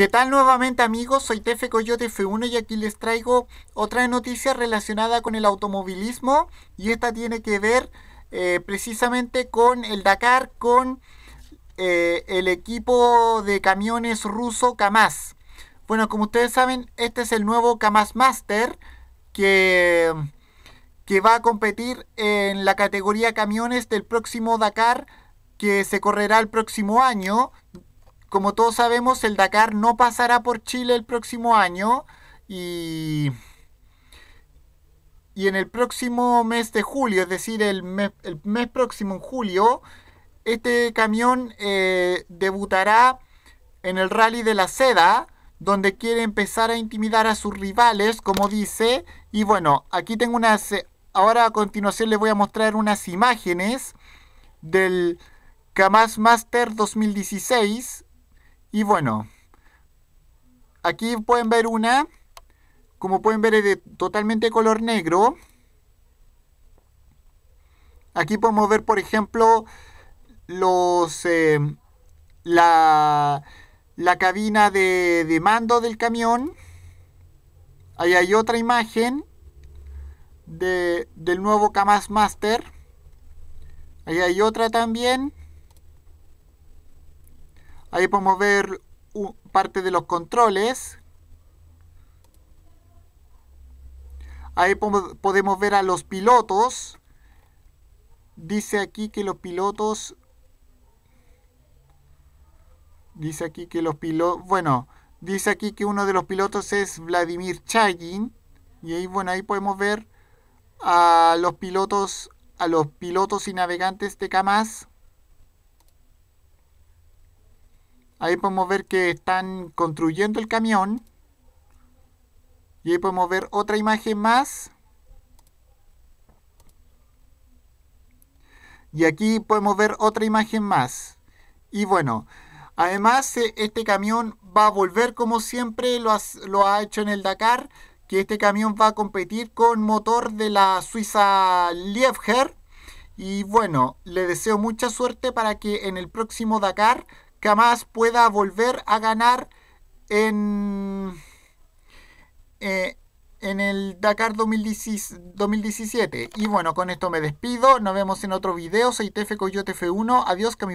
¿Qué tal nuevamente amigos? Soy Tefe Coyote F1 y aquí les traigo otra noticia relacionada con el automovilismo y esta tiene que ver eh, precisamente con el Dakar, con eh, el equipo de camiones ruso Kamaz. Bueno, como ustedes saben, este es el nuevo Kamaz Master que, que va a competir en la categoría camiones del próximo Dakar que se correrá el próximo año como todos sabemos, el Dakar no pasará por Chile el próximo año y, y en el próximo mes de julio, es decir, el mes, próximo, en julio, este camión eh, debutará en el Rally de la Seda, donde quiere empezar a intimidar a sus rivales, como dice. Y bueno, aquí tengo unas... Eh, ahora a continuación les voy a mostrar unas imágenes del Kamaz Master 2016 y bueno, aquí pueden ver una, como pueden ver es de totalmente color negro. Aquí podemos ver, por ejemplo, los eh, la, la, cabina de, mando del camión. Ahí hay otra imagen del nuevo Camas Master. Ahí hay otra también. Ahí podemos ver parte de los controles. Ahí podemos ver a los pilotos. Dice aquí que los pilotos... Dice aquí que los pilotos... Bueno, dice aquí que uno de los pilotos es Vladimir Chagin. Y ahí, bueno, ahí podemos ver a los pilotos, a los pilotos y navegantes de Kamaz Ahí podemos ver que están construyendo el camión. Y ahí podemos ver otra imagen más. Y aquí podemos ver otra imagen más. Y bueno, además eh, este camión va a volver como siempre lo, ha hecho en el Dakar. Que este camión va a competir con motor de la Suiza Liebherr. Y bueno, le deseo mucha suerte para que en el próximo Dakar jamás pueda volver a ganar en, eh, en el Dakar 2017. Y bueno, con esto me despido. Nos vemos en otro video. Soy TF Coyote F1. Adiós, que mi